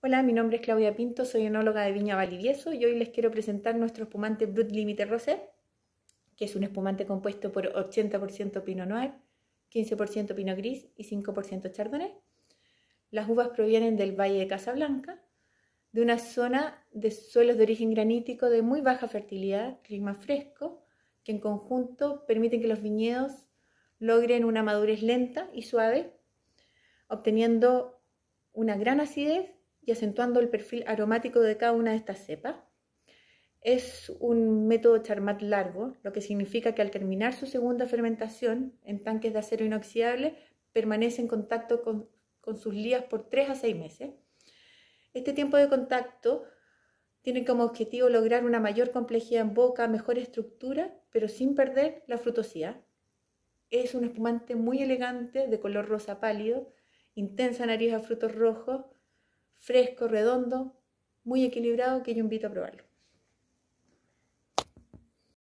Hola, mi nombre es Claudia Pinto, soy enóloga de Viña Validieso y hoy les quiero presentar nuestro espumante Brut Límite Rosé, que es un espumante compuesto por 80% Pinot Noir, 15% Pinot Gris y 5% Chardonnay. Las uvas provienen del Valle de Casablanca, de una zona de suelos de origen granítico de muy baja fertilidad, clima fresco, que en conjunto permiten que los viñedos logren una madurez lenta y suave, obteniendo una gran acidez y acentuando el perfil aromático de cada una de estas cepas. Es un método charmat largo, lo que significa que al terminar su segunda fermentación en tanques de acero inoxidable permanece en contacto con, sus lías por 3 a 6 meses. Este tiempo de contacto tiene como objetivo lograr una mayor complejidad en boca, mejor estructura, pero sin perder la frutosidad. Es un espumante muy elegante, de color rosa pálido, intensa nariz a frutos rojos, fresco, redondo, muy equilibrado, que yo invito a probarlo.